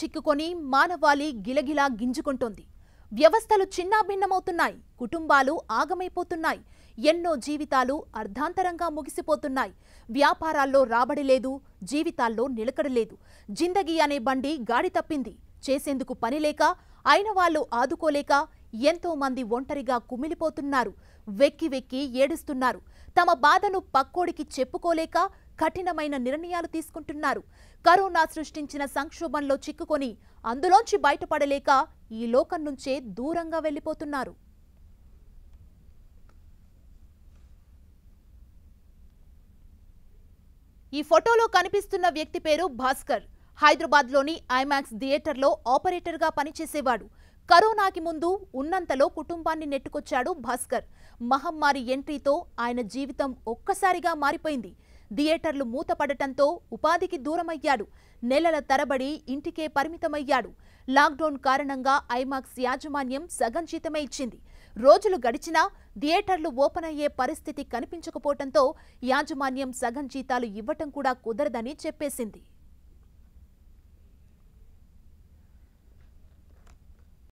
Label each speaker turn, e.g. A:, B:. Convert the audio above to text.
A: చిక్కుకొని మానవాళి గిలగిలా గింజుకుంటోంది వ్యవస్థలు చిన్నాభిన్నమవుతున్నాయి కుటుంబాలు ఆగమైపోతున్నాయి ఎన్నో జీవితాలు అర్ధాంతరంగా ముగిసిపోతున్నాయి వ్యాపారాల్లో రాబడి లేదు జీవితాల్లో నిలకడలేదు జిందగీ అనే బండి గాడి తప్పింది చేసేందుకు పనిలేక అయిన వాళ్ళు ఆదుకోలేక ఎంతో మంది ఒంటరిగా కుమిలిపోతున్నారు వెక్కి వెక్కి ఏడుస్తున్నారు తమ బాధను పక్కోడికి చెప్పుకోలేక కఠినమైన నిర్ణయాలు తీసుకుంటున్నారు కరోనా సృష్టించిన సంక్షోభంలో చిక్కుకొని అందులోంచి బయటపడలేక ఈ లోకం నుంచే దూరంగా వెళ్ళిపోతున్నారు ఈ ఫోటోలో కనిపిస్తున్న వ్యక్తి పేరు భాస్కర్ హైదరాబాద్లోని ఐమాక్స్ థియేటర్లో ఆపరేటర్గా పనిచేసేవాడు కరోనాకి ముందు ఉన్నంతలో కుటుంబాన్ని నెట్టుకొచ్చాడు భాస్కర్ మహమ్మారి ఎంట్రీతో ఆయన జీవితం ఒక్కసారిగా మారిపోయింది థియేటర్లు మూతపడటంతో ఉపాధికి దూరమయ్యాడు నెలల తరబడి ఇంటికే పరిమితమయ్యాడు లాక్డౌన్ కారణంగా ఐమాక్స్ యాజమాన్యం సగం జీతమే ఇచ్చింది రోజులు గడిచినా థియేటర్లు ఓపెన్ అయ్యే పరిస్థితి కనిపించకపోవటంతో యాజమాన్యం సగం జీతాలు ఇవ్వటం కూడా కుదరదని చెప్పేసింది